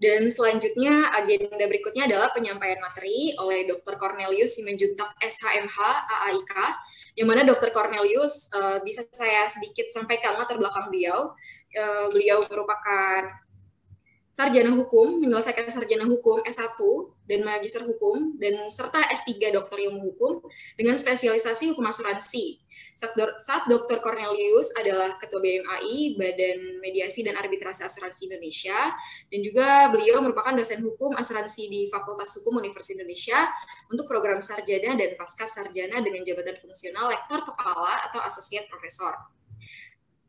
Dan selanjutnya agenda berikutnya adalah penyampaian materi oleh Dr. Cornelius Simenjuntak SHMH AAIK, yang mana Dr. Cornelius uh, bisa saya sedikit sampaikan latar belakang beliau. Uh, beliau merupakan sarjana hukum, menyelesaikan sarjana hukum S1 dan magister hukum, dan serta S3 doktor ilmu hukum dengan spesialisasi hukum asuransi saat Dr. Cornelius adalah Ketua BMAI, Badan Mediasi dan Arbitrase Asuransi Indonesia, dan juga beliau merupakan dosen hukum asuransi di Fakultas Hukum Universitas Indonesia untuk program sarjana dan pasca sarjana dengan jabatan fungsional lektor kepala atau Asosiat profesor.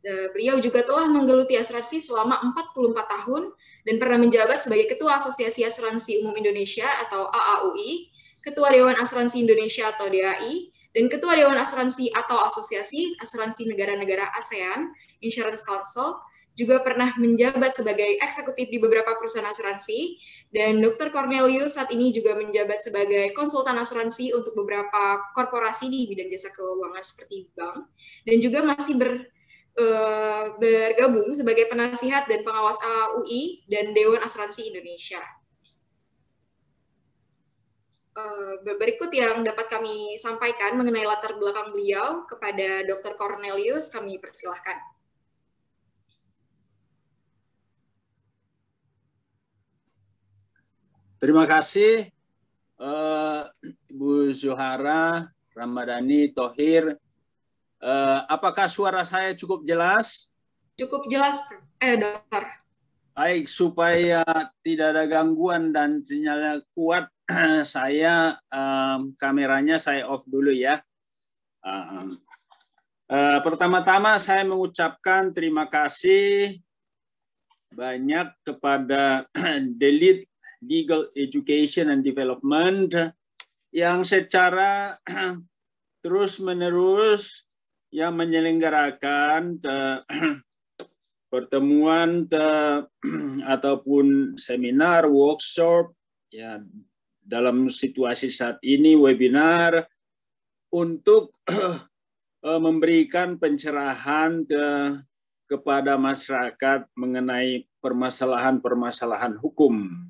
E, beliau juga telah menggeluti asuransi selama 44 tahun dan pernah menjabat sebagai Ketua Asosiasi Asuransi Umum Indonesia atau AAUI, Ketua Dewan Asuransi Indonesia atau DAI, dan Ketua Dewan Asuransi atau Asosiasi Asuransi Negara-Negara ASEAN Insurance Council juga pernah menjabat sebagai eksekutif di beberapa perusahaan asuransi dan Dr. Cornelius saat ini juga menjabat sebagai konsultan asuransi untuk beberapa korporasi di bidang jasa keuangan seperti bank dan juga masih ber, uh, bergabung sebagai penasihat dan pengawas AUI dan Dewan Asuransi Indonesia. Eh, berikut yang dapat kami sampaikan mengenai latar belakang beliau kepada Dr. Cornelius kami persilahkan. Terima kasih uh, Ibu Zuhara Ramadhani Tohir. Uh, apakah suara saya cukup jelas? Cukup jelas, eh, dokter. Baik, supaya tidak ada gangguan dan sinyalnya kuat, saya um, kameranya saya off dulu ya. Um, uh, Pertama-tama saya mengucapkan terima kasih banyak kepada Delit Legal Education and Development yang secara terus-menerus yang menyelenggarakan pertemuan ataupun seminar, workshop ya dalam situasi saat ini webinar untuk eh, memberikan pencerahan ke kepada masyarakat mengenai permasalahan-permasalahan hukum.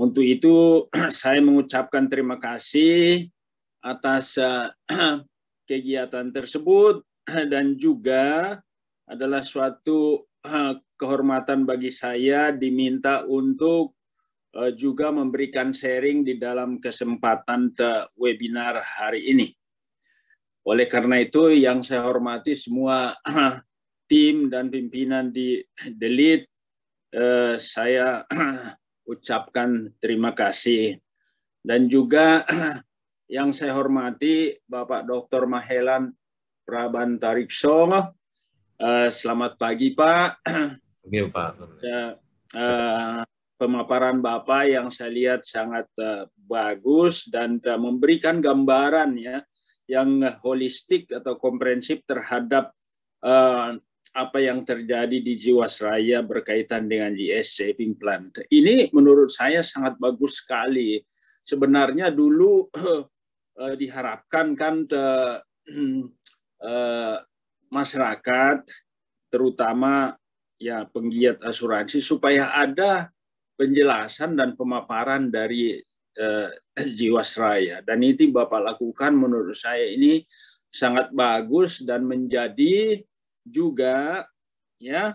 Untuk itu saya mengucapkan terima kasih atas eh, kegiatan tersebut dan juga adalah suatu eh, kehormatan bagi saya diminta untuk Eh, juga memberikan sharing di dalam kesempatan webinar hari ini. Oleh karena itu, yang saya hormati semua tim dan pimpinan di Delit, eh, saya ucapkan terima kasih. Dan juga yang saya hormati Bapak Dr. Mahelan Praban Tarikso. Eh, selamat pagi, Pak. Oke, Pak. Ya, pemaparan Bapak yang saya lihat sangat eh, bagus dan eh, memberikan gambaran ya yang holistik atau komprehensif terhadap eh, apa yang terjadi di Jiwasraya berkaitan dengan GS Saving Plan. Ini menurut saya sangat bagus sekali. Sebenarnya dulu diharapkan kan uh, masyarakat terutama ya penggiat asuransi supaya ada penjelasan dan pemaparan dari eh, Jiwasraya dan itu Bapak lakukan menurut saya ini sangat bagus dan menjadi juga ya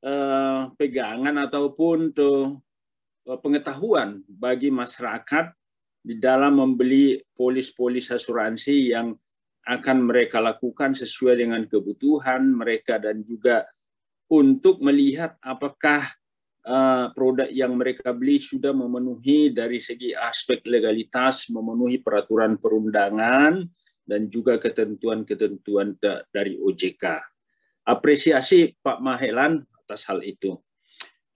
eh, pegangan ataupun tuh eh, pengetahuan bagi masyarakat di dalam membeli polis-polis asuransi yang akan mereka lakukan sesuai dengan kebutuhan mereka dan juga untuk melihat apakah Eh, produk yang mereka beli sudah memenuhi dari segi aspek legalitas, memenuhi peraturan perundangan, dan juga ketentuan-ketentuan dari OJK. Apresiasi Pak Mahelan atas hal itu.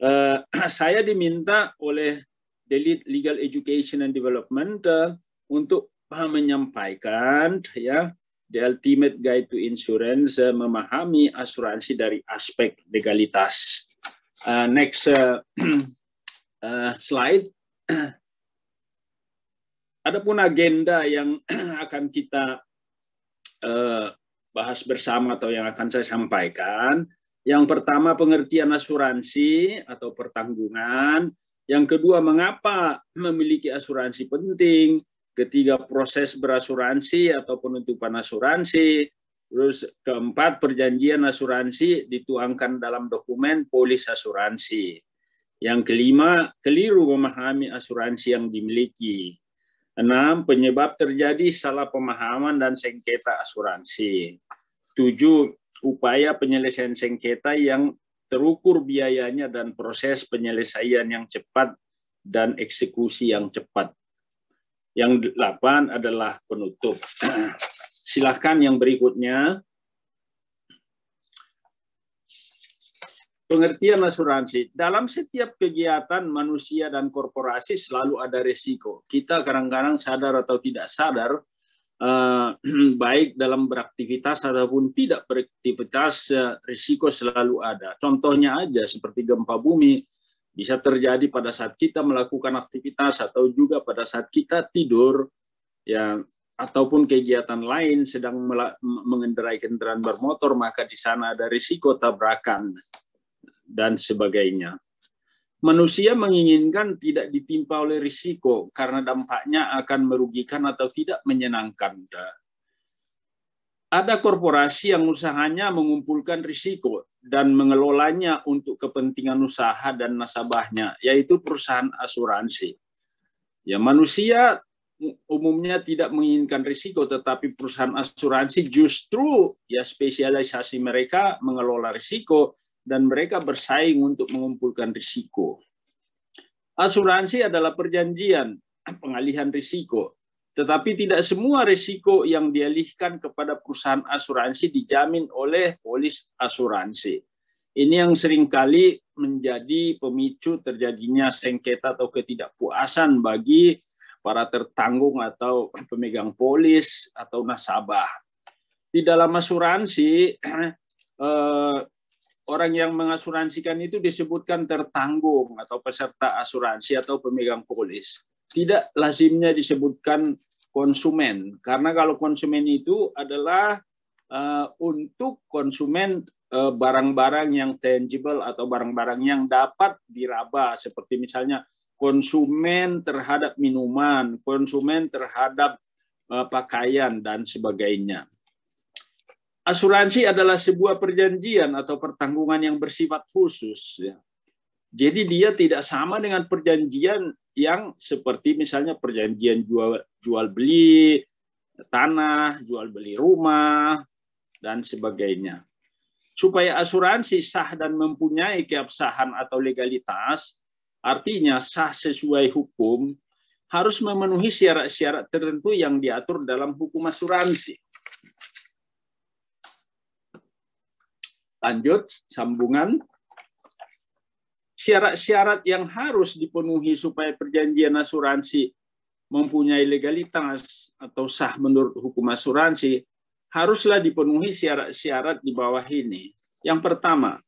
Uh, saya diminta oleh Delete Legal Education and Development uh, untuk uh, menyampaikan ya The Ultimate Guide to Insurance uh, memahami asuransi dari aspek legalitas. Uh, next uh, uh, slide. Adapun agenda yang akan kita uh, bahas bersama atau yang akan saya sampaikan, yang pertama pengertian asuransi atau pertanggungan, yang kedua mengapa memiliki asuransi penting, ketiga proses berasuransi atau penutupan asuransi, Terus keempat, perjanjian asuransi dituangkan dalam dokumen polis asuransi. Yang kelima, keliru memahami asuransi yang dimiliki. Enam, penyebab terjadi salah pemahaman dan sengketa asuransi. Tujuh, upaya penyelesaian sengketa yang terukur biayanya dan proses penyelesaian yang cepat dan eksekusi yang cepat. Yang delapan adalah penutup. Silahkan yang berikutnya. Pengertian asuransi. Dalam setiap kegiatan manusia dan korporasi selalu ada resiko. Kita kadang-kadang sadar atau tidak sadar, eh, baik dalam beraktivitas ataupun tidak beraktivitas, eh, risiko selalu ada. Contohnya aja seperti gempa bumi, bisa terjadi pada saat kita melakukan aktivitas atau juga pada saat kita tidur, ya ataupun kegiatan lain sedang mengendarai kendaraan bermotor, maka di sana ada risiko tabrakan dan sebagainya. Manusia menginginkan tidak ditimpa oleh risiko karena dampaknya akan merugikan atau tidak menyenangkan. Ada korporasi yang usahanya mengumpulkan risiko dan mengelolanya untuk kepentingan usaha dan nasabahnya, yaitu perusahaan asuransi. Ya, manusia umumnya tidak menginginkan risiko, tetapi perusahaan asuransi justru ya spesialisasi mereka mengelola risiko dan mereka bersaing untuk mengumpulkan risiko. Asuransi adalah perjanjian pengalihan risiko, tetapi tidak semua risiko yang dialihkan kepada perusahaan asuransi dijamin oleh polis asuransi. Ini yang seringkali menjadi pemicu terjadinya sengketa atau ketidakpuasan bagi para tertanggung atau pemegang polis atau nasabah. Di dalam asuransi eh, orang yang mengasuransikan itu disebutkan tertanggung atau peserta asuransi atau pemegang polis. Tidak lazimnya disebutkan konsumen karena kalau konsumen itu adalah eh, untuk konsumen eh, barang-barang yang tangible atau barang-barang yang dapat diraba seperti misalnya konsumen terhadap minuman, konsumen terhadap uh, pakaian dan sebagainya. Asuransi adalah sebuah perjanjian atau pertanggungan yang bersifat khusus. Ya. Jadi dia tidak sama dengan perjanjian yang seperti misalnya perjanjian jual jual beli tanah, jual beli rumah dan sebagainya. Supaya asuransi sah dan mempunyai keabsahan atau legalitas, Artinya sah sesuai hukum harus memenuhi syarat-syarat tertentu yang diatur dalam hukum asuransi. Lanjut, sambungan. Syarat-syarat yang harus dipenuhi supaya perjanjian asuransi mempunyai legalitas atau sah menurut hukum asuransi haruslah dipenuhi syarat-syarat di bawah ini. Yang pertama,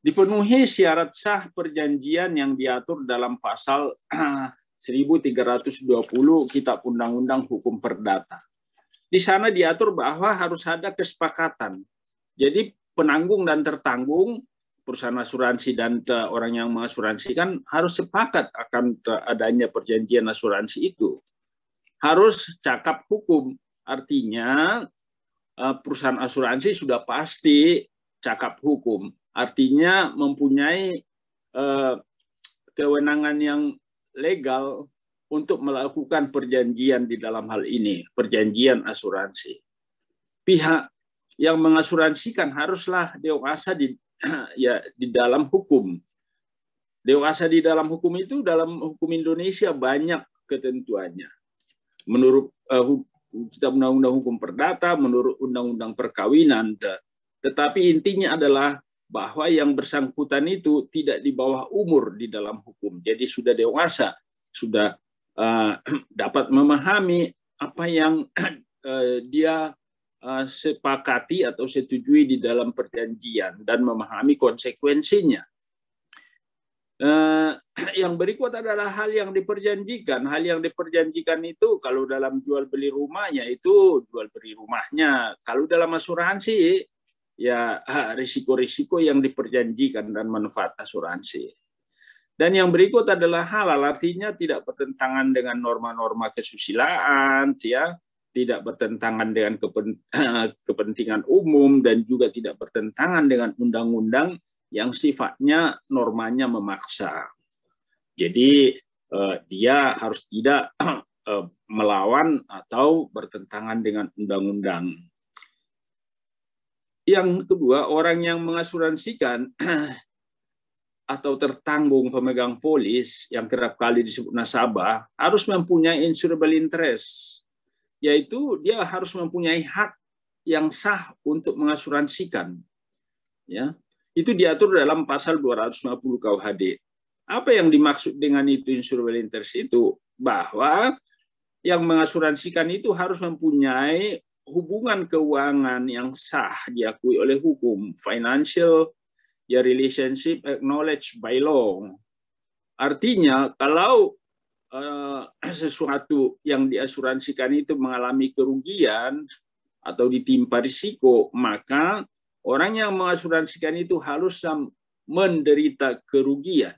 dipenuhi syarat sah perjanjian yang diatur dalam pasal 1320 Kitab Undang-Undang Hukum Perdata. Di sana diatur bahwa harus ada kesepakatan. Jadi penanggung dan tertanggung perusahaan asuransi dan e, orang yang mengasuransikan harus sepakat akan e, adanya perjanjian asuransi itu. Harus cakap hukum. Artinya e, perusahaan asuransi sudah pasti cakap hukum. Artinya mempunyai uh, kewenangan yang legal untuk melakukan perjanjian di dalam hal ini, perjanjian asuransi. Pihak yang mengasuransikan haruslah dewasa di ya di dalam hukum. Dewasa di dalam hukum itu dalam hukum Indonesia banyak ketentuannya. Menurut eh, uh, kitab undang-undang hukum perdata, menurut undang-undang perkawinan. Tetapi intinya adalah bahwa yang bersangkutan itu tidak di bawah umur di dalam hukum. Jadi sudah dewasa, sudah uh, dapat memahami apa yang uh, dia uh, sepakati atau setujui di dalam perjanjian dan memahami konsekuensinya. Uh, yang berikut adalah hal yang diperjanjikan. Hal yang diperjanjikan itu kalau dalam jual beli rumahnya itu jual beli rumahnya. Kalau dalam asuransi ya risiko-risiko yang diperjanjikan dan manfaat asuransi. Dan yang berikut adalah halal, artinya tidak bertentangan dengan norma-norma kesusilaan, ya, tidak bertentangan dengan kepentingan umum dan juga tidak bertentangan dengan undang-undang yang sifatnya normanya memaksa. Jadi eh, dia harus tidak eh, melawan atau bertentangan dengan undang-undang. Yang kedua, orang yang mengasuransikan atau tertanggung pemegang polis yang kerap kali disebut nasabah harus mempunyai insurable interest, yaitu dia harus mempunyai hak yang sah untuk mengasuransikan. Ya, itu diatur dalam pasal 250 KUHD. Apa yang dimaksud dengan itu insurable interest itu? Bahwa yang mengasuransikan itu harus mempunyai hubungan keuangan yang sah diakui oleh hukum, financial ya relationship acknowledged by law. Artinya kalau uh, sesuatu yang diasuransikan itu mengalami kerugian atau ditimpa risiko, maka orang yang mengasuransikan itu harus menderita kerugian.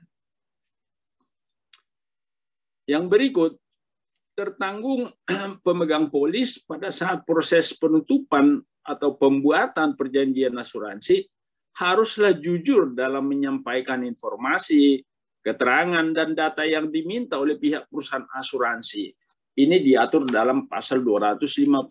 Yang berikut tertanggung pemegang polis pada saat proses penutupan atau pembuatan perjanjian asuransi haruslah jujur dalam menyampaikan informasi, keterangan, dan data yang diminta oleh pihak perusahaan asuransi. Ini diatur dalam pasal 251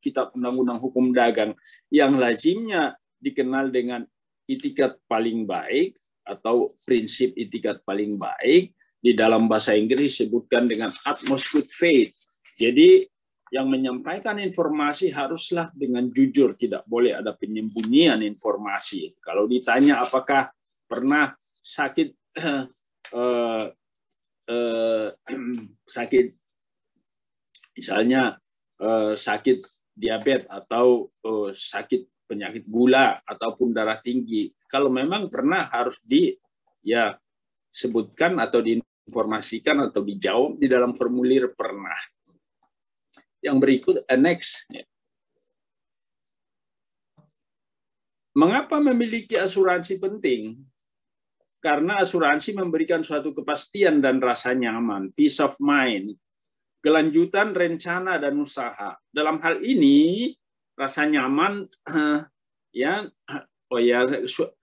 Kitab Undang-Undang Hukum Dagang yang lazimnya dikenal dengan itikat paling baik atau prinsip itikat paling baik di dalam bahasa Inggris sebutkan dengan atmosphere faith. Jadi yang menyampaikan informasi haruslah dengan jujur, tidak boleh ada penyembunyian informasi. Kalau ditanya apakah pernah sakit eh, eh, sakit misalnya eh, sakit diabetes atau eh, sakit penyakit gula ataupun darah tinggi, kalau memang pernah harus di ya sebutkan atau di informasikan atau dijawab di dalam formulir pernah. Yang berikut annex. Mengapa memiliki asuransi penting? Karena asuransi memberikan suatu kepastian dan rasa nyaman, peace of mind, kelanjutan rencana dan usaha. Dalam hal ini rasa nyaman ya oh ya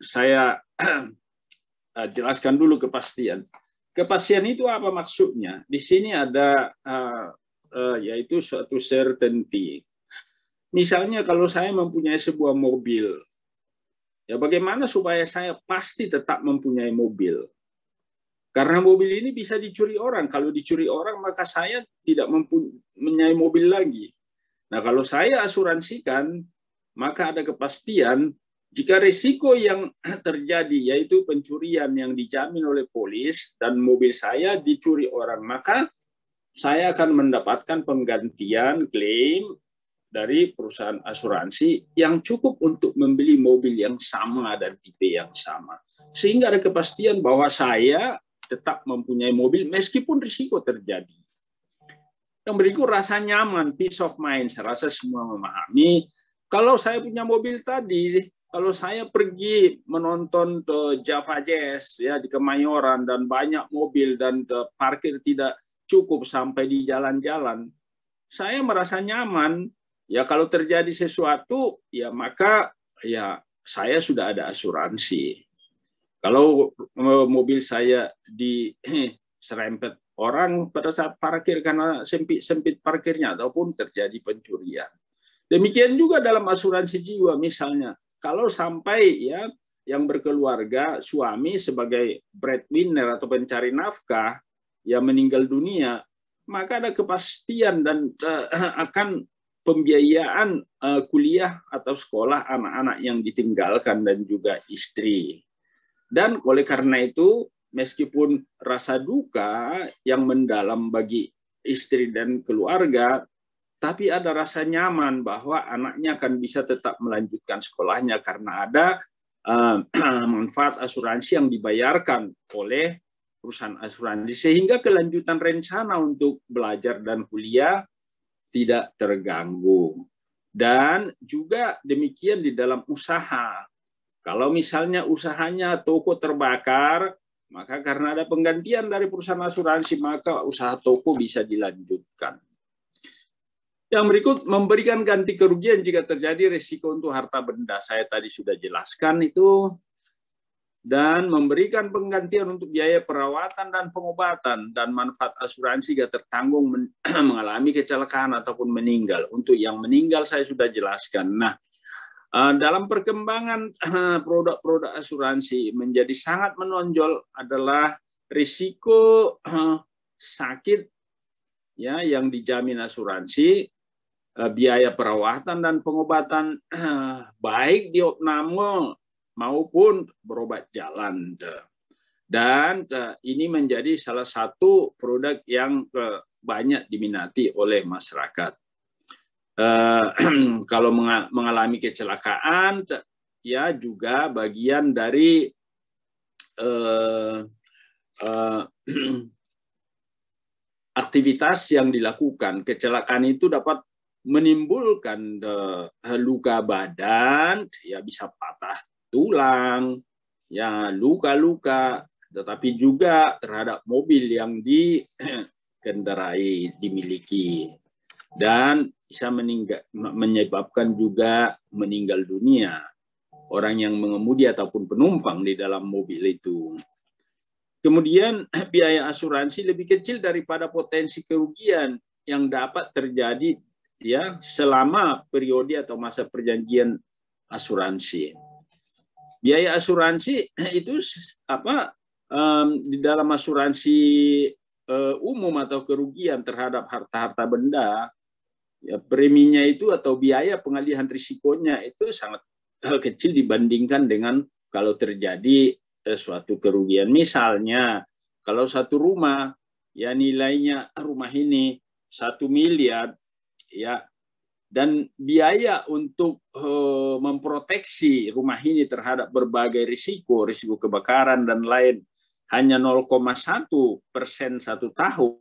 saya eh, jelaskan dulu kepastian Kepastian itu apa maksudnya? Di sini ada uh, uh, yaitu suatu certainty. Misalnya kalau saya mempunyai sebuah mobil, ya bagaimana supaya saya pasti tetap mempunyai mobil? Karena mobil ini bisa dicuri orang. Kalau dicuri orang maka saya tidak mempunyai mobil lagi. Nah kalau saya asuransikan maka ada kepastian jika risiko yang terjadi yaitu pencurian yang dijamin oleh polis dan mobil saya dicuri orang, maka saya akan mendapatkan penggantian klaim dari perusahaan asuransi yang cukup untuk membeli mobil yang sama dan tipe yang sama. Sehingga ada kepastian bahwa saya tetap mempunyai mobil meskipun risiko terjadi. Yang berikut rasa nyaman, peace of mind. Saya rasa semua memahami kalau saya punya mobil tadi, kalau saya pergi menonton ke Java Jazz ya di Kemayoran dan banyak mobil dan e, parkir tidak cukup sampai di jalan-jalan, saya merasa nyaman. Ya kalau terjadi sesuatu, ya maka ya saya sudah ada asuransi. Kalau e, mobil saya di serempet orang pada saat parkir karena sempit-sempit parkirnya ataupun terjadi pencurian. Demikian juga dalam asuransi jiwa misalnya kalau sampai ya yang berkeluarga suami sebagai breadwinner atau pencari nafkah yang meninggal dunia, maka ada kepastian dan uh, akan pembiayaan uh, kuliah atau sekolah anak-anak yang ditinggalkan dan juga istri. Dan oleh karena itu, meskipun rasa duka yang mendalam bagi istri dan keluarga, tapi ada rasa nyaman bahwa anaknya akan bisa tetap melanjutkan sekolahnya karena ada uh, manfaat asuransi yang dibayarkan oleh perusahaan asuransi sehingga kelanjutan rencana untuk belajar dan kuliah tidak terganggu. Dan juga demikian di dalam usaha. Kalau misalnya usahanya toko terbakar, maka karena ada penggantian dari perusahaan asuransi, maka usaha toko bisa dilanjutkan yang berikut memberikan ganti kerugian jika terjadi risiko untuk harta benda. Saya tadi sudah jelaskan itu dan memberikan penggantian untuk biaya perawatan dan pengobatan dan manfaat asuransi jika tertanggung men mengalami kecelakaan ataupun meninggal. Untuk yang meninggal saya sudah jelaskan. Nah, eh, dalam perkembangan produk-produk asuransi menjadi sangat menonjol adalah risiko sakit ya yang dijamin asuransi Eh, biaya perawatan dan pengobatan baik di opname maupun berobat jalan. Dan ini menjadi salah satu produk yang banyak diminati oleh masyarakat. Eh, kalau mengalami kecelakaan, ya juga bagian dari eh, aktivitas yang dilakukan. Kecelakaan itu dapat menimbulkan uh, luka badan, ya bisa patah tulang, ya luka-luka, tetapi juga terhadap mobil yang dikendarai dimiliki dan bisa menyebabkan juga meninggal dunia orang yang mengemudi ataupun penumpang di dalam mobil itu. Kemudian biaya asuransi lebih kecil daripada potensi kerugian yang dapat terjadi ya selama periode atau masa perjanjian asuransi. Biaya asuransi itu apa um, di dalam asuransi uh, umum atau kerugian terhadap harta-harta benda ya preminya itu atau biaya pengalihan risikonya itu sangat eh, kecil dibandingkan dengan kalau terjadi uh, suatu kerugian misalnya kalau satu rumah ya nilainya rumah ini satu miliar ya dan biaya untuk uh, memproteksi rumah ini terhadap berbagai risiko risiko kebakaran dan lain hanya 0,1 persen satu tahun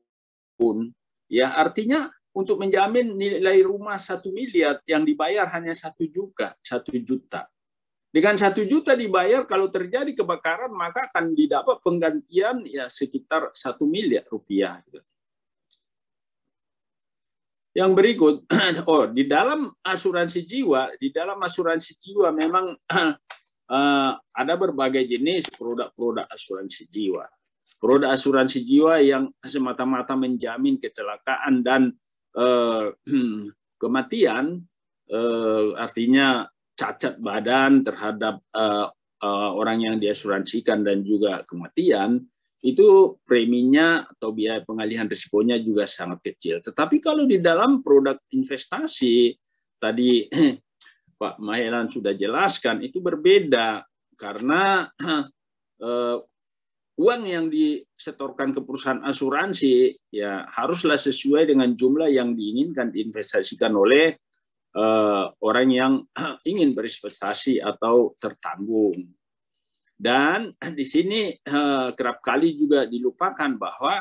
ya artinya untuk menjamin nilai rumah satu miliar yang dibayar hanya satu juta satu juta dengan satu juta dibayar kalau terjadi kebakaran maka akan didapat penggantian ya sekitar satu miliar rupiah gitu. Yang berikut, oh di dalam asuransi jiwa, di dalam asuransi jiwa memang eh, ada berbagai jenis produk-produk asuransi jiwa. Produk asuransi jiwa yang semata-mata menjamin kecelakaan dan uh, kematian, uh, artinya cacat badan terhadap uh, orang yang diasuransikan dan juga kematian, itu preminya atau biaya pengalihan risikonya juga sangat kecil. Tetapi kalau di dalam produk investasi tadi Pak Mahelan sudah jelaskan itu berbeda karena uh, uang yang disetorkan ke perusahaan asuransi ya haruslah sesuai dengan jumlah yang diinginkan diinvestasikan oleh uh, orang yang ingin berinvestasi atau tertanggung dan di sini eh, kerap kali juga dilupakan bahwa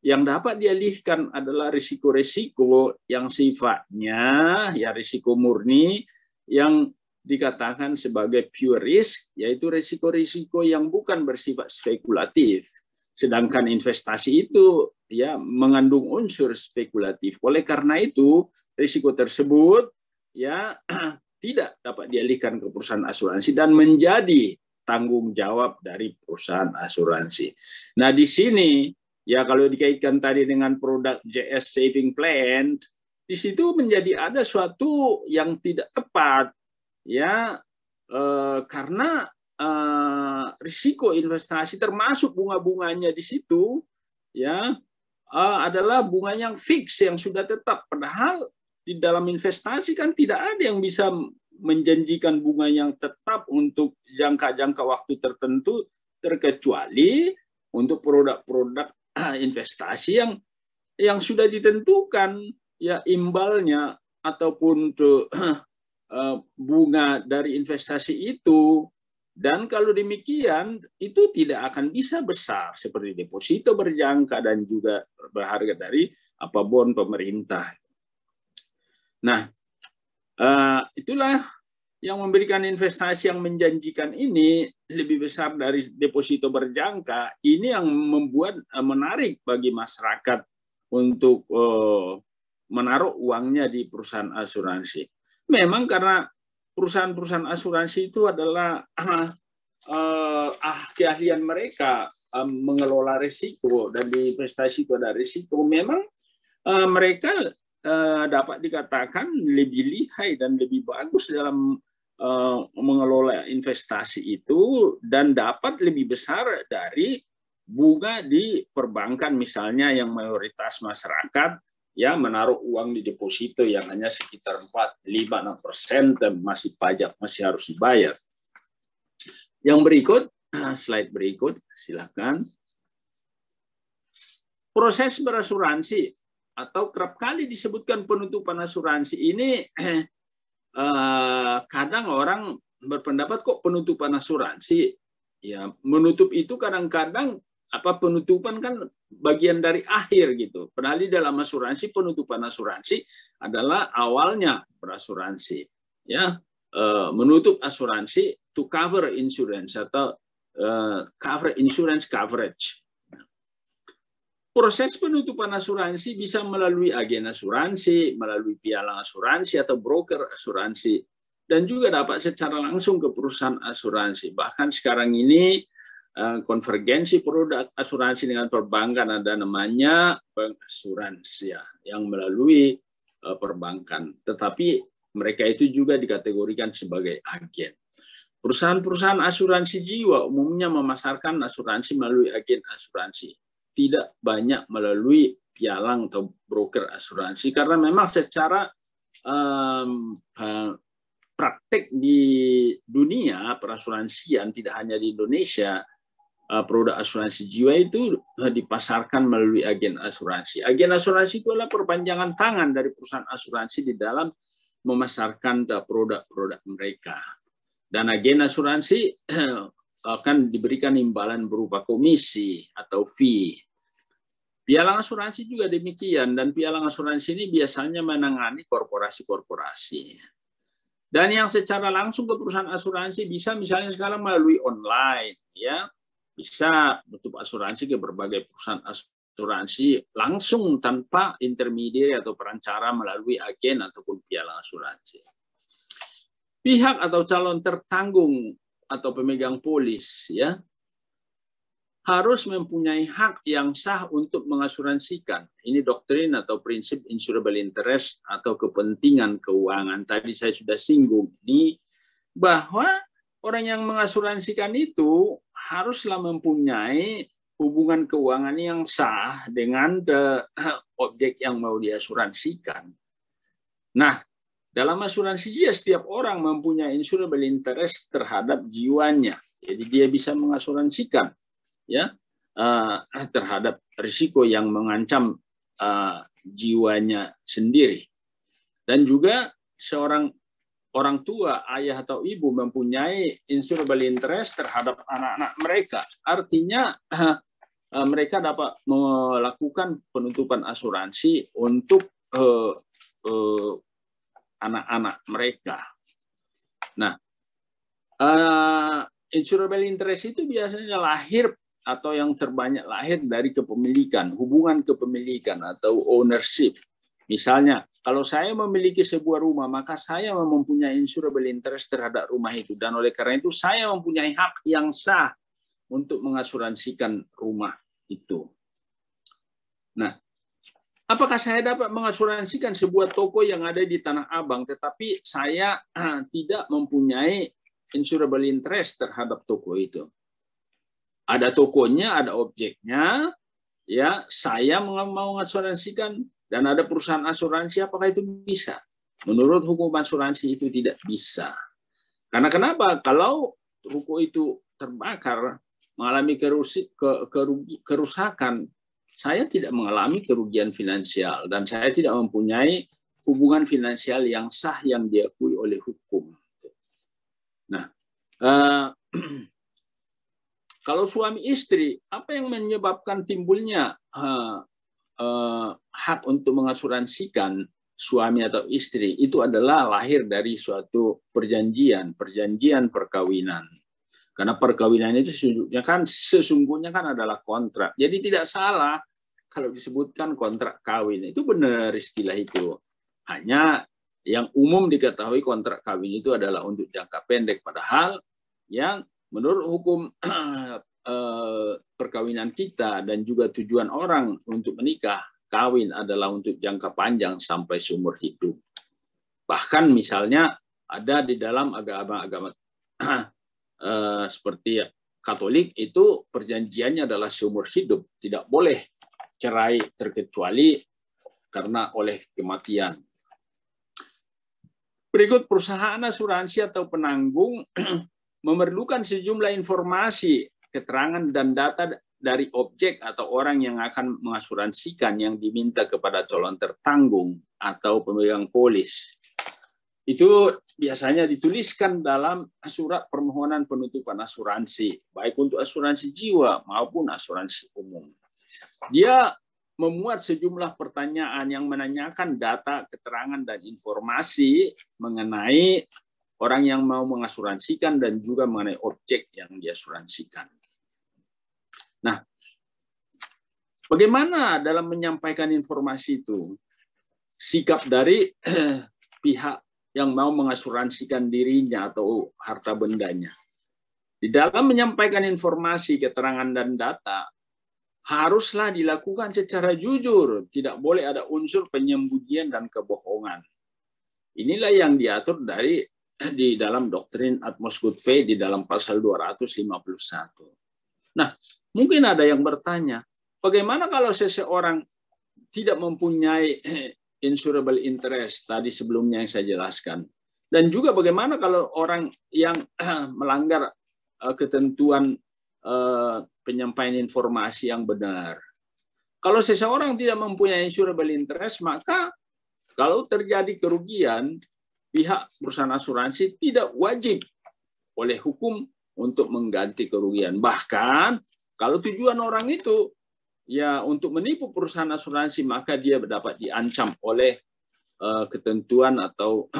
yang dapat dialihkan adalah risiko-risiko yang sifatnya ya risiko murni yang dikatakan sebagai pure risk yaitu risiko-risiko yang bukan bersifat spekulatif. Sedangkan investasi itu ya mengandung unsur spekulatif. Oleh karena itu, risiko tersebut ya tidak dapat dialihkan ke perusahaan asuransi dan menjadi tanggung jawab dari perusahaan asuransi. Nah, di sini ya kalau dikaitkan tadi dengan produk JS Saving Plan, di situ menjadi ada suatu yang tidak tepat ya eh, karena eh, risiko investasi termasuk bunga-bunganya di situ ya eh, adalah bunga yang fix yang sudah tetap padahal di dalam investasi kan tidak ada yang bisa menjanjikan bunga yang tetap untuk jangka-jangka waktu tertentu terkecuali untuk produk-produk investasi yang yang sudah ditentukan ya imbalnya ataupun eh, bunga dari investasi itu dan kalau demikian itu tidak akan bisa besar seperti deposito berjangka dan juga berharga dari apa bond pemerintah. Nah, Eh, itulah yang memberikan investasi yang menjanjikan ini lebih besar dari deposito berjangka, ini yang membuat eh, menarik bagi masyarakat untuk eh, menaruh uangnya di perusahaan asuransi. Memang karena perusahaan-perusahaan asuransi itu adalah ah keahlian mereka mengelola risiko dan di investasi itu ada risiko. Memang mereka Eh, dapat dikatakan lebih lihai dan lebih bagus dalam eh, mengelola investasi itu dan dapat lebih besar dari bunga di perbankan misalnya yang mayoritas masyarakat ya menaruh uang di deposito yang hanya sekitar 4 5 6 persen dan masih pajak masih harus dibayar. Yang berikut slide berikut silakan. Proses berasuransi atau kerap kali disebutkan penutupan asuransi ini eh, kadang orang berpendapat kok penutupan asuransi ya menutup itu kadang-kadang apa penutupan kan bagian dari akhir gitu. Padahal di dalam asuransi penutupan asuransi adalah awalnya berasuransi ya eh, menutup asuransi to cover insurance atau eh, cover insurance coverage proses penutupan asuransi bisa melalui agen asuransi, melalui pialang asuransi atau broker asuransi, dan juga dapat secara langsung ke perusahaan asuransi. Bahkan sekarang ini eh, konvergensi produk asuransi dengan perbankan ada namanya pengasuransi ya, yang melalui eh, perbankan. Tetapi mereka itu juga dikategorikan sebagai agen. Perusahaan-perusahaan asuransi jiwa umumnya memasarkan asuransi melalui agen asuransi tidak banyak melalui pialang atau broker asuransi karena memang secara um, eh, praktek di dunia perasuransian tidak hanya di Indonesia eh, produk asuransi jiwa itu eh, dipasarkan melalui agen asuransi. Agen asuransi itu adalah perpanjangan tangan dari perusahaan asuransi di dalam memasarkan produk-produk mereka. Dan agen asuransi akan diberikan imbalan berupa komisi atau fee Pialang asuransi juga demikian dan pialang asuransi ini biasanya menangani korporasi-korporasi. Dan yang secara langsung ke perusahaan asuransi bisa misalnya sekarang melalui online ya. Bisa tutup asuransi ke berbagai perusahaan asuransi langsung tanpa intermediary atau perancara melalui agen ataupun pialang asuransi. Pihak atau calon tertanggung atau pemegang polis ya harus mempunyai hak yang sah untuk mengasuransikan. Ini doktrin atau prinsip insurable interest atau kepentingan keuangan. Tadi saya sudah singgung ini bahwa orang yang mengasuransikan itu haruslah mempunyai hubungan keuangan yang sah dengan objek yang mau diasuransikan. Nah, dalam asuransi dia setiap orang mempunyai insurable interest terhadap jiwanya. Jadi dia bisa mengasuransikan ya uh, terhadap risiko yang mengancam uh, jiwanya sendiri. Dan juga seorang orang tua, ayah atau ibu mempunyai insurable interest terhadap anak-anak mereka. Artinya uh, mereka dapat melakukan penutupan asuransi untuk uh, uh, anak-anak mereka. Nah, uh, insurable interest itu biasanya lahir atau yang terbanyak lahir dari kepemilikan, hubungan kepemilikan atau ownership. Misalnya, kalau saya memiliki sebuah rumah, maka saya mempunyai insurable interest terhadap rumah itu. Dan oleh karena itu, saya mempunyai hak yang sah untuk mengasuransikan rumah itu. Nah, apakah saya dapat mengasuransikan sebuah toko yang ada di Tanah Abang, tetapi saya tidak mempunyai insurable interest terhadap toko itu? Ada tokonya, ada objeknya. Ya, saya mau mengasuransikan dan ada perusahaan asuransi, apakah itu bisa? Menurut hukum asuransi itu tidak bisa. Karena kenapa? Kalau ruko itu terbakar, mengalami kerusi, ke, kerugi, kerusakan, saya tidak mengalami kerugian finansial dan saya tidak mempunyai hubungan finansial yang sah yang diakui oleh hukum. Nah, uh, Kalau suami istri, apa yang menyebabkan timbulnya uh, uh, hak untuk mengasuransikan suami atau istri? Itu adalah lahir dari suatu perjanjian, perjanjian perkawinan. Karena perkawinan itu sesungguhnya kan sesungguhnya kan adalah kontrak. Jadi tidak salah kalau disebutkan kontrak kawin. Itu benar istilah itu. Hanya yang umum diketahui kontrak kawin itu adalah untuk jangka pendek padahal yang menurut hukum eh, perkawinan kita dan juga tujuan orang untuk menikah, kawin adalah untuk jangka panjang sampai seumur hidup. Bahkan misalnya ada di dalam agama-agama eh, seperti Katolik itu perjanjiannya adalah seumur hidup, tidak boleh cerai terkecuali karena oleh kematian. Berikut perusahaan asuransi atau penanggung memerlukan sejumlah informasi, keterangan, dan data dari objek atau orang yang akan mengasuransikan yang diminta kepada calon tertanggung atau pemegang polis. Itu biasanya dituliskan dalam surat permohonan penutupan asuransi, baik untuk asuransi jiwa maupun asuransi umum. Dia memuat sejumlah pertanyaan yang menanyakan data, keterangan, dan informasi mengenai orang yang mau mengasuransikan dan juga mengenai objek yang diasuransikan. Nah, bagaimana dalam menyampaikan informasi itu sikap dari pihak yang mau mengasuransikan dirinya atau harta bendanya? Di dalam menyampaikan informasi, keterangan dan data haruslah dilakukan secara jujur, tidak boleh ada unsur penyembunyian dan kebohongan. Inilah yang diatur dari di dalam doktrin Atmos Good Faith di dalam pasal 251. Nah, mungkin ada yang bertanya, bagaimana kalau seseorang tidak mempunyai insurable interest tadi sebelumnya yang saya jelaskan? Dan juga bagaimana kalau orang yang melanggar eh, ketentuan eh, penyampaian informasi yang benar? Kalau seseorang tidak mempunyai insurable interest, maka kalau terjadi kerugian, pihak perusahaan asuransi tidak wajib oleh hukum untuk mengganti kerugian. Bahkan kalau tujuan orang itu ya untuk menipu perusahaan asuransi maka dia dapat diancam oleh uh, ketentuan atau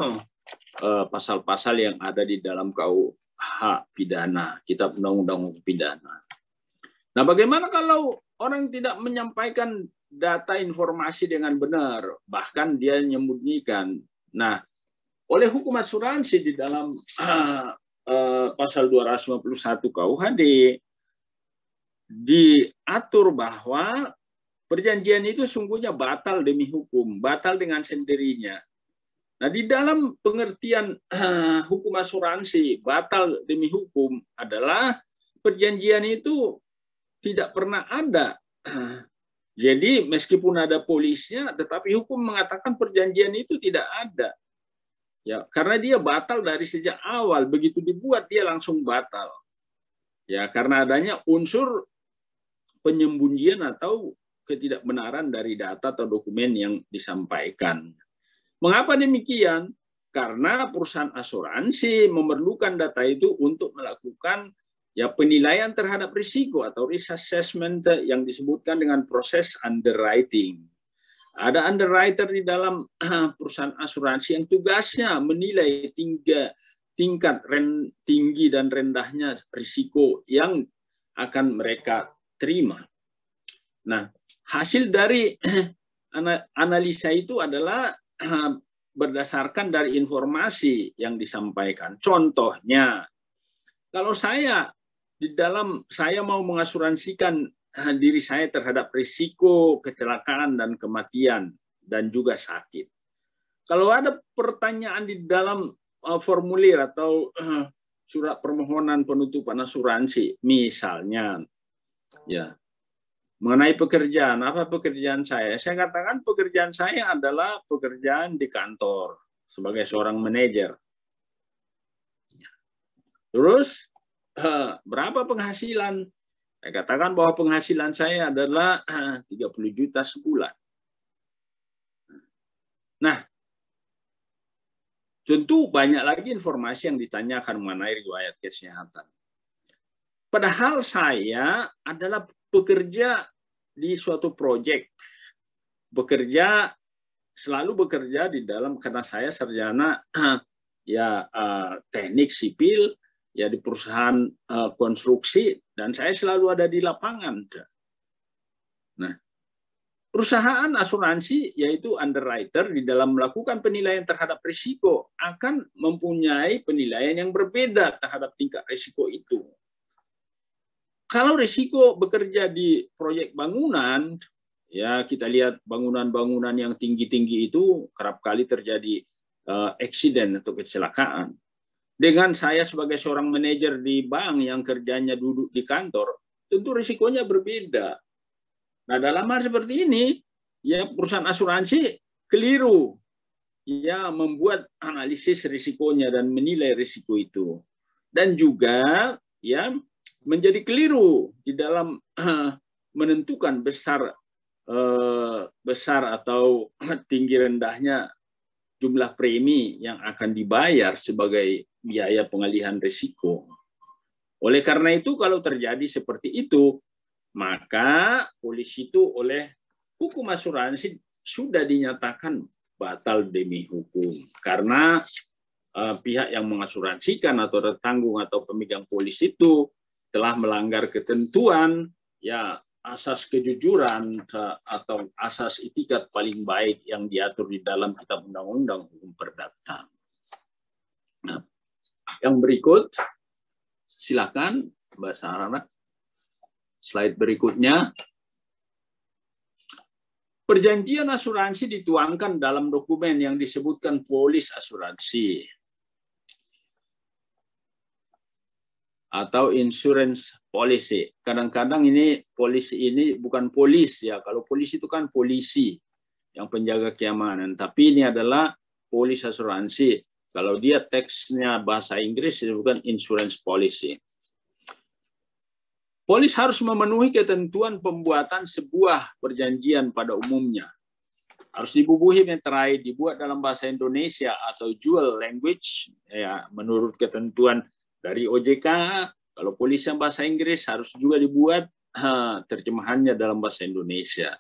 eh, pasal-pasal uh, yang ada di dalam KUH pidana, kitab undang-undang pidana. Nah, bagaimana kalau orang tidak menyampaikan data informasi dengan benar, bahkan dia menyembunyikan? Nah, oleh hukum asuransi di dalam uh, uh, pasal 251 KUHD diatur bahwa perjanjian itu sungguhnya batal demi hukum, batal dengan sendirinya. Nah, di dalam pengertian uh, hukum asuransi, batal demi hukum adalah perjanjian itu tidak pernah ada. Jadi meskipun ada polisnya, tetapi hukum mengatakan perjanjian itu tidak ada. Ya, karena dia batal dari sejak awal, begitu dibuat dia langsung batal. Ya, karena adanya unsur penyembunyian atau ketidakbenaran dari data atau dokumen yang disampaikan. Mengapa demikian? Karena perusahaan asuransi memerlukan data itu untuk melakukan ya penilaian terhadap risiko atau risk assessment yang disebutkan dengan proses underwriting. Ada underwriter di dalam perusahaan asuransi yang tugasnya menilai tiga tingkat ren, tinggi dan rendahnya risiko yang akan mereka terima. Nah, hasil dari analisa itu adalah berdasarkan dari informasi yang disampaikan. Contohnya, kalau saya di dalam saya mau mengasuransikan diri saya terhadap risiko kecelakaan dan kematian dan juga sakit. Kalau ada pertanyaan di dalam eh, formulir atau eh, surat permohonan penutupan asuransi misalnya ya mengenai pekerjaan apa pekerjaan saya saya katakan pekerjaan saya adalah pekerjaan di kantor sebagai seorang manajer terus eh, berapa penghasilan saya katakan bahwa penghasilan saya adalah 30 eh, juta sebulan. Nah, tentu banyak lagi informasi yang ditanyakan mengenai riwayat kesehatan. Padahal saya adalah bekerja di suatu proyek, bekerja selalu bekerja di dalam karena saya sarjana eh, ya eh, teknik sipil ya di perusahaan uh, konstruksi dan saya selalu ada di lapangan. Nah, perusahaan asuransi yaitu underwriter di dalam melakukan penilaian terhadap risiko akan mempunyai penilaian yang berbeda terhadap tingkat risiko itu. Kalau risiko bekerja di proyek bangunan, ya kita lihat bangunan-bangunan yang tinggi-tinggi itu kerap kali terjadi uh, eh, accident atau kecelakaan dengan saya sebagai seorang manajer di bank yang kerjanya duduk di kantor, tentu risikonya berbeda. Nah, dalam hal seperti ini, ya perusahaan asuransi keliru ya membuat analisis risikonya dan menilai risiko itu. Dan juga ya menjadi keliru di dalam menentukan besar eh, besar atau tinggi rendahnya jumlah premi yang akan dibayar sebagai biaya pengalihan risiko. Oleh karena itu kalau terjadi seperti itu, maka polis itu oleh hukum asuransi sudah dinyatakan batal demi hukum karena uh, pihak yang mengasuransikan atau tertanggung atau pemegang polis itu telah melanggar ketentuan ya asas kejujuran atau asas itikat paling baik yang diatur di dalam kitab undang-undang hukum perdata. Nah, yang berikut, silakan Mbak Sarana. Slide berikutnya. Perjanjian asuransi dituangkan dalam dokumen yang disebutkan polis asuransi atau insurance policy. Kadang-kadang ini polisi ini bukan polis ya. Kalau polisi itu kan polisi yang penjaga keamanan, tapi ini adalah polis asuransi kalau dia teksnya bahasa Inggris itu bukan insurance policy. Polis harus memenuhi ketentuan pembuatan sebuah perjanjian pada umumnya. Harus dibubuhi meterai, dibuat dalam bahasa Indonesia atau dual language, ya, menurut ketentuan dari OJK. Kalau polis yang bahasa Inggris harus juga dibuat terjemahannya dalam bahasa Indonesia.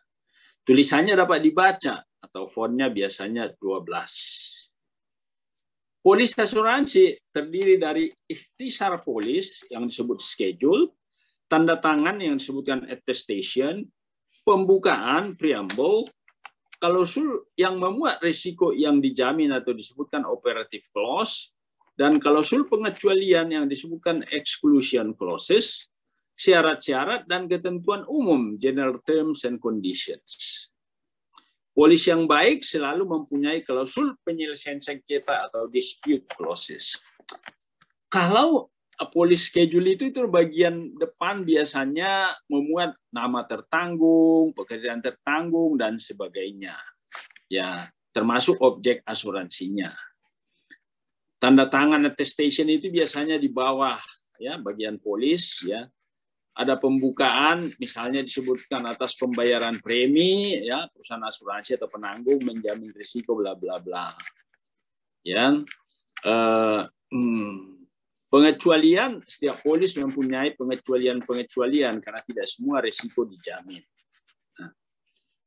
Tulisannya dapat dibaca atau fontnya biasanya 12. Polis asuransi terdiri dari ikhtisar polis yang disebut schedule, tanda tangan yang disebutkan attestation, pembukaan preamble, kalau sul yang memuat risiko yang dijamin atau disebutkan operative clause, dan kalau sul pengecualian yang disebutkan exclusion clauses, syarat-syarat dan ketentuan umum general terms and conditions. Polis yang baik selalu mempunyai klausul penyelesaian sengketa atau dispute clauses. Kalau polis schedule itu itu bagian depan biasanya memuat nama tertanggung, pekerjaan tertanggung dan sebagainya. Ya, termasuk objek asuransinya. Tanda tangan attestation itu biasanya di bawah ya bagian polis ya ada pembukaan misalnya disebutkan atas pembayaran premi ya perusahaan asuransi atau penanggung menjamin risiko bla bla bla ya eh, hmm, pengecualian setiap polis mempunyai pengecualian pengecualian karena tidak semua risiko dijamin nah,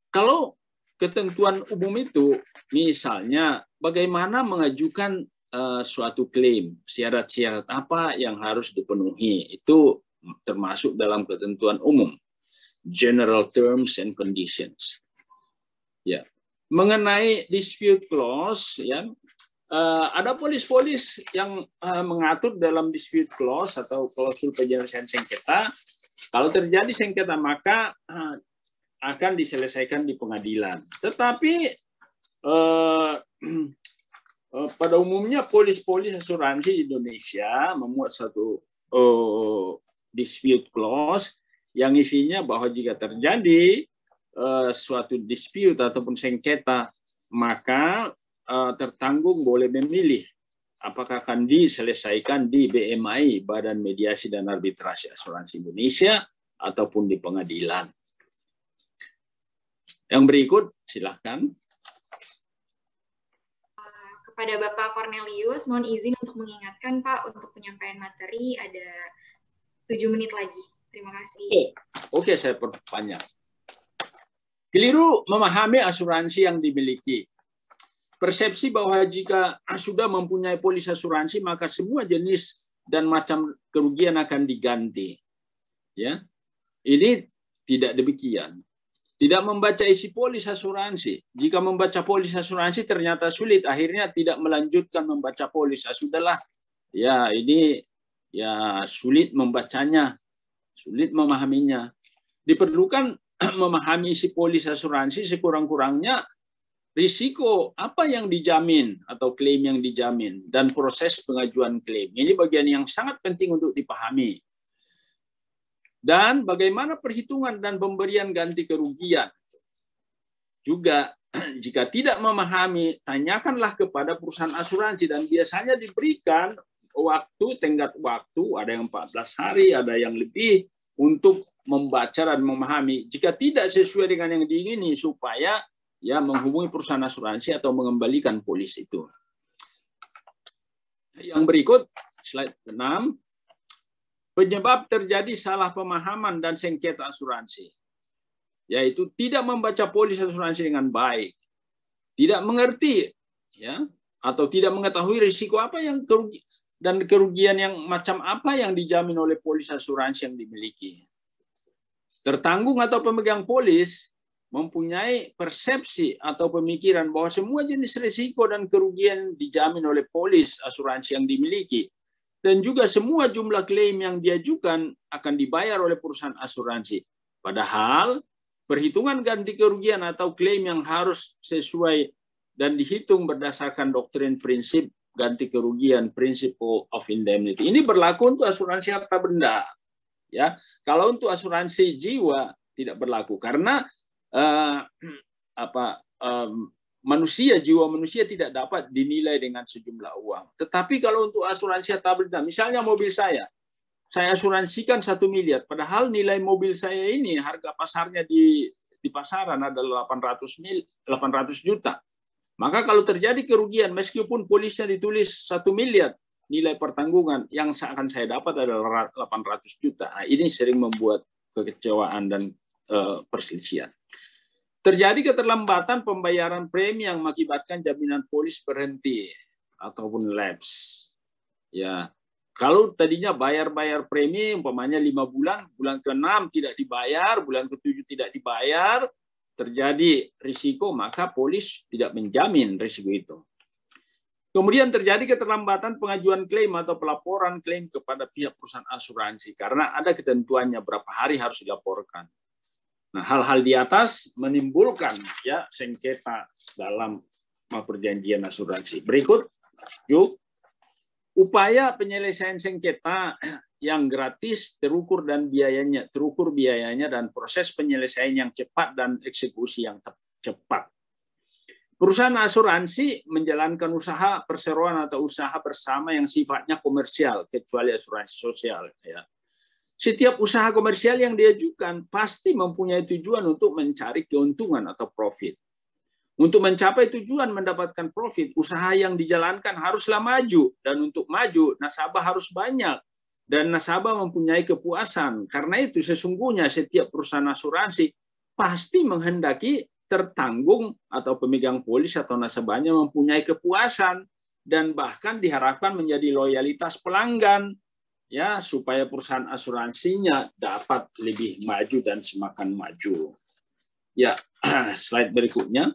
kalau ketentuan umum itu misalnya bagaimana mengajukan uh, suatu klaim syarat-syarat apa yang harus dipenuhi itu termasuk dalam ketentuan umum general terms and conditions ya mengenai dispute clause ya uh, ada polis-polis yang uh, mengatur dalam dispute clause atau klausul penyelesaian sengketa. Kalau terjadi sengketa maka uh, akan diselesaikan di pengadilan. Tetapi uh, uh, pada umumnya polis-polis asuransi di Indonesia membuat satu uh, dispute clause yang isinya bahwa jika terjadi uh, suatu dispute ataupun sengketa maka uh, tertanggung boleh memilih apakah akan diselesaikan di BMI Badan Mediasi dan Arbitrasi Asuransi Indonesia ataupun di pengadilan. Yang berikut silahkan eh, kepada Bapak Cornelius, mohon izin untuk mengingatkan Pak untuk penyampaian materi ada 7 menit lagi. Terima kasih. Oh, oke, okay. okay, saya perpanjang. Keliru memahami asuransi yang dimiliki. Persepsi bahwa jika sudah mempunyai polis asuransi maka semua jenis dan macam kerugian akan diganti. Ya. Ini tidak demikian. Tidak membaca isi polis asuransi. Jika membaca polis asuransi ternyata sulit, akhirnya tidak melanjutkan membaca polis. Ah, sudahlah, ya ini ya sulit membacanya, sulit memahaminya. Diperlukan memahami isi polis asuransi sekurang-kurangnya risiko apa yang dijamin atau klaim yang dijamin dan proses pengajuan klaim. Ini bagian yang sangat penting untuk dipahami. Dan bagaimana perhitungan dan pemberian ganti kerugian. Juga jika tidak memahami, tanyakanlah kepada perusahaan asuransi dan biasanya diberikan waktu, tenggat waktu, ada yang 14 hari, ada yang lebih untuk membaca dan memahami. Jika tidak sesuai dengan yang diingini supaya ya menghubungi perusahaan asuransi atau mengembalikan polis itu. Yang berikut slide 6 penyebab terjadi salah pemahaman dan sengketa asuransi yaitu tidak membaca polis asuransi dengan baik, tidak mengerti ya atau tidak mengetahui risiko apa yang dan kerugian yang macam apa yang dijamin oleh polis asuransi yang dimiliki. Tertanggung atau pemegang polis mempunyai persepsi atau pemikiran bahwa semua jenis risiko dan kerugian dijamin oleh polis asuransi yang dimiliki dan juga semua jumlah klaim yang diajukan akan dibayar oleh perusahaan asuransi. Padahal perhitungan ganti kerugian atau klaim yang harus sesuai dan dihitung berdasarkan doktrin prinsip ganti kerugian principle of indemnity. Ini berlaku untuk asuransi harta benda. Ya, kalau untuk asuransi jiwa tidak berlaku karena uh, apa Um, manusia jiwa manusia tidak dapat dinilai dengan sejumlah uang. Tetapi kalau untuk asuransi harta benda, misalnya mobil saya, saya asuransikan satu miliar, padahal nilai mobil saya ini harga pasarnya di di pasaran adalah 800 mil 800 juta. Maka kalau terjadi kerugian, meskipun polisnya ditulis satu miliar, nilai pertanggungan yang akan saya dapat adalah 800 juta. Nah, ini sering membuat kekecewaan dan uh, perselisihan. Terjadi keterlambatan pembayaran premi yang mengakibatkan jaminan polis berhenti ataupun lapse. Ya, kalau tadinya bayar-bayar premi umpamanya lima bulan, bulan ke-6 tidak dibayar, bulan ke-7 tidak dibayar, terjadi risiko, maka polis tidak menjamin risiko itu. Kemudian terjadi keterlambatan pengajuan klaim atau pelaporan klaim kepada pihak perusahaan asuransi karena ada ketentuannya berapa hari harus dilaporkan. Nah, hal-hal di atas menimbulkan ya sengketa dalam perjanjian asuransi. Berikut, yuk. Upaya penyelesaian sengketa yang gratis terukur dan biayanya terukur biayanya dan proses penyelesaian yang cepat dan eksekusi yang cepat. Perusahaan asuransi menjalankan usaha perseroan atau usaha bersama yang sifatnya komersial kecuali asuransi sosial ya. Setiap usaha komersial yang diajukan pasti mempunyai tujuan untuk mencari keuntungan atau profit. Untuk mencapai tujuan mendapatkan profit, usaha yang dijalankan haruslah maju. Dan untuk maju, nasabah harus banyak. Dan nasabah mempunyai kepuasan. Karena itu sesungguhnya setiap perusahaan asuransi pasti menghendaki tertanggung atau pemegang polis atau nasabahnya mempunyai kepuasan dan bahkan diharapkan menjadi loyalitas pelanggan ya supaya perusahaan asuransinya dapat lebih maju dan semakin maju. Ya, slide berikutnya.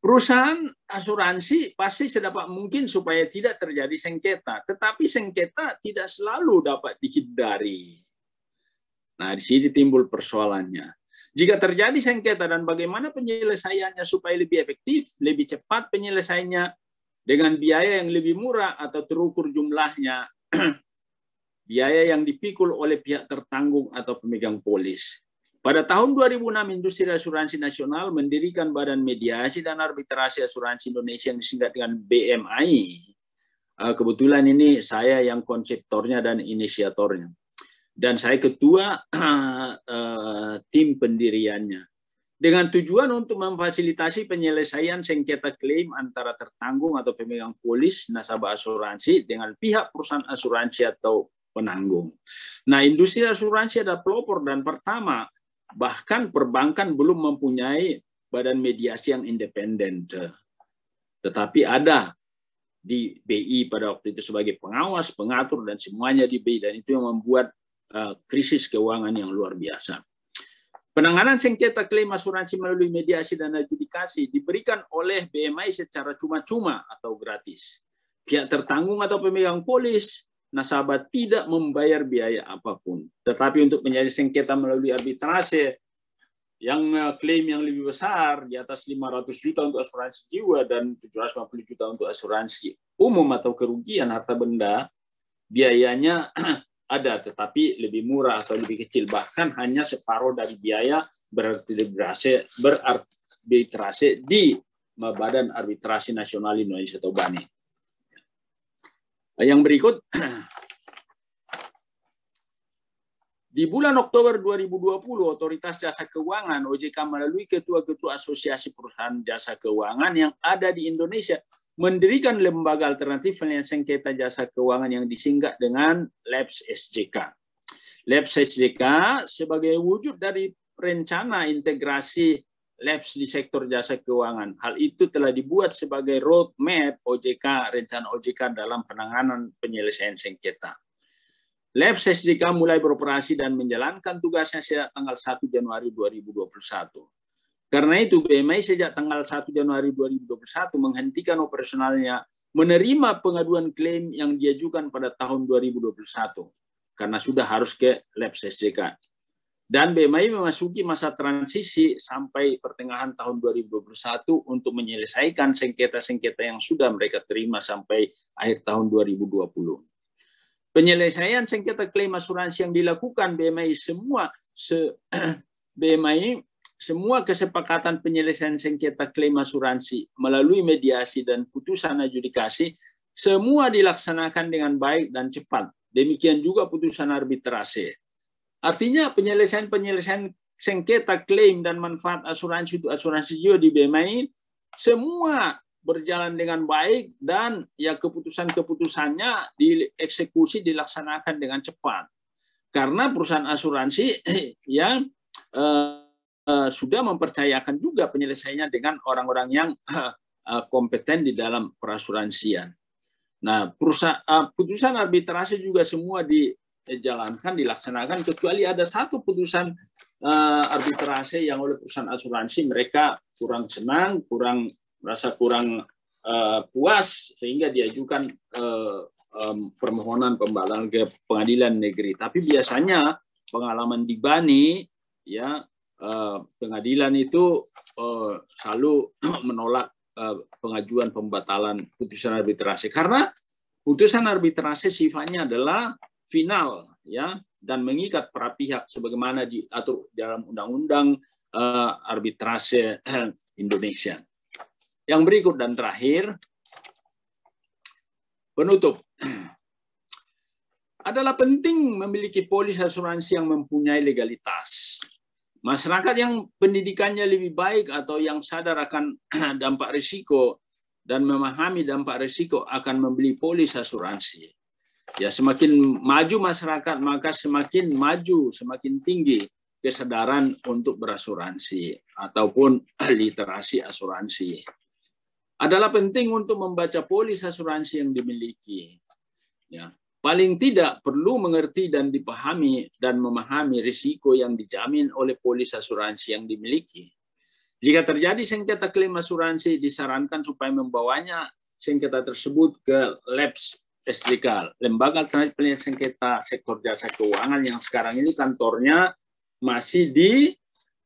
Perusahaan asuransi pasti sedapat mungkin supaya tidak terjadi sengketa, tetapi sengketa tidak selalu dapat dihindari. Nah, di sini timbul persoalannya. Jika terjadi sengketa dan bagaimana penyelesaiannya supaya lebih efektif, lebih cepat penyelesaiannya dengan biaya yang lebih murah atau terukur jumlahnya, biaya yang dipikul oleh pihak tertanggung atau pemegang polis. Pada tahun 2006, industri asuransi nasional mendirikan Badan Mediasi dan Arbitrasi Asuransi Indonesia yang disingkat dengan BMI. Eh, kebetulan ini saya yang konseptornya dan inisiatornya. Dan saya ketua eh, tim pendiriannya. Dengan tujuan untuk memfasilitasi penyelesaian sengketa klaim antara tertanggung atau pemegang polis nasabah asuransi dengan pihak perusahaan asuransi atau penanggung. Nah, industri asuransi ada pelopor dan pertama Bahkan perbankan belum mempunyai badan mediasi yang independen. Tetapi ada di BI pada waktu itu sebagai pengawas, pengatur, dan semuanya di BI. Dan itu yang membuat uh, krisis keuangan yang luar biasa. Penanganan sengketa klaim asuransi melalui mediasi dan adjudikasi diberikan oleh BMI secara cuma-cuma atau gratis. Pihak tertanggung atau pemegang polis nasabah tidak membayar biaya apapun. Tetapi untuk menjadi sengketa melalui arbitrase yang eh, klaim yang lebih besar di atas 500 juta untuk asuransi jiwa dan 750 juta untuk asuransi umum atau kerugian harta benda, biayanya ada tetapi lebih murah atau lebih kecil bahkan hanya separuh dari biaya berarbitrase berarbitrase di Badan Arbitrasi Nasional Indonesia atau BANI. Yang berikut, di bulan Oktober 2020, Otoritas Jasa Keuangan OJK melalui ketua-ketua Asosiasi Perusahaan Jasa Keuangan yang ada di Indonesia mendirikan lembaga alternatif yang sengketa jasa keuangan yang disingkat dengan Labs SJK. Labs SJK sebagai wujud dari rencana integrasi labs di sektor jasa keuangan. Hal itu telah dibuat sebagai roadmap OJK, rencana OJK dalam penanganan penyelesaian sengketa. Labs SJK mulai beroperasi dan menjalankan tugasnya sejak tanggal 1 Januari 2021. Karena itu BMI sejak tanggal 1 Januari 2021 menghentikan operasionalnya menerima pengaduan klaim yang diajukan pada tahun 2021 karena sudah harus ke Labs SJK. Dan BMI memasuki masa transisi sampai pertengahan tahun 2021 untuk menyelesaikan sengketa-sengketa yang sudah mereka terima sampai akhir tahun 2020. Penyelesaian sengketa klaim asuransi yang dilakukan BMI semua se BMI semua kesepakatan penyelesaian sengketa klaim asuransi melalui mediasi dan putusan adjudikasi semua dilaksanakan dengan baik dan cepat. Demikian juga putusan arbitrase Artinya penyelesaian-penyelesaian sengketa klaim dan manfaat asuransi itu asuransi jiwa di BMI semua berjalan dengan baik dan ya keputusan-keputusannya dieksekusi dilaksanakan dengan cepat karena perusahaan asuransi ya eh, eh, sudah mempercayakan juga penyelesaiannya dengan orang-orang yang eh, kompeten di dalam perasuransian. Nah, perusahaan eh, putusan arbitrase juga semua di Eh, jalankan dilaksanakan kecuali ada satu putusan uh, arbitrase yang oleh perusahaan asuransi mereka kurang senang, kurang merasa kurang uh, puas sehingga diajukan uh, um, permohonan pembatalan ke pengadilan negeri. Tapi biasanya pengalaman di Bani ya uh, pengadilan itu uh, selalu menolak pengajuan pembatalan putusan arbitrase karena putusan arbitrase sifatnya adalah final ya dan mengikat para pihak sebagaimana diatur dalam undang-undang uh, arbitrase Indonesia. Yang berikut dan terakhir penutup adalah penting memiliki polis asuransi yang mempunyai legalitas. Masyarakat yang pendidikannya lebih baik atau yang sadar akan dampak risiko dan memahami dampak risiko akan membeli polis asuransi. Ya, semakin maju masyarakat maka semakin maju, semakin tinggi kesadaran untuk berasuransi ataupun literasi asuransi. Adalah penting untuk membaca polis asuransi yang dimiliki. Ya, paling tidak perlu mengerti dan dipahami dan memahami risiko yang dijamin oleh polis asuransi yang dimiliki. Jika terjadi sengketa klaim asuransi, disarankan supaya membawanya sengketa tersebut ke labs. SJK, Lembaga Alternatif Penilaian Sengketa Sektor Jasa Keuangan yang sekarang ini kantornya masih di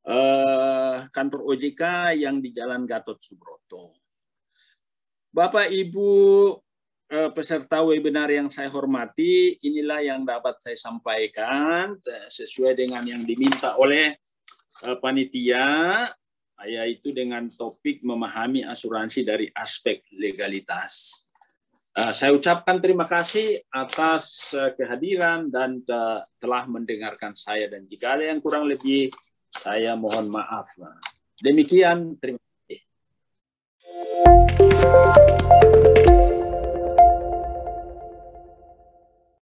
eh, kantor OJK yang di Jalan Gatot Subroto. Bapak Ibu eh, peserta webinar yang saya hormati, inilah yang dapat saya sampaikan eh, sesuai dengan yang diminta oleh eh, panitia yaitu dengan topik memahami asuransi dari aspek legalitas. Eh, saya ucapkan terima kasih atas eh, kehadiran dan eh, telah mendengarkan saya dan jika ada yang kurang lebih saya mohon maaf. Demikian terima kasih.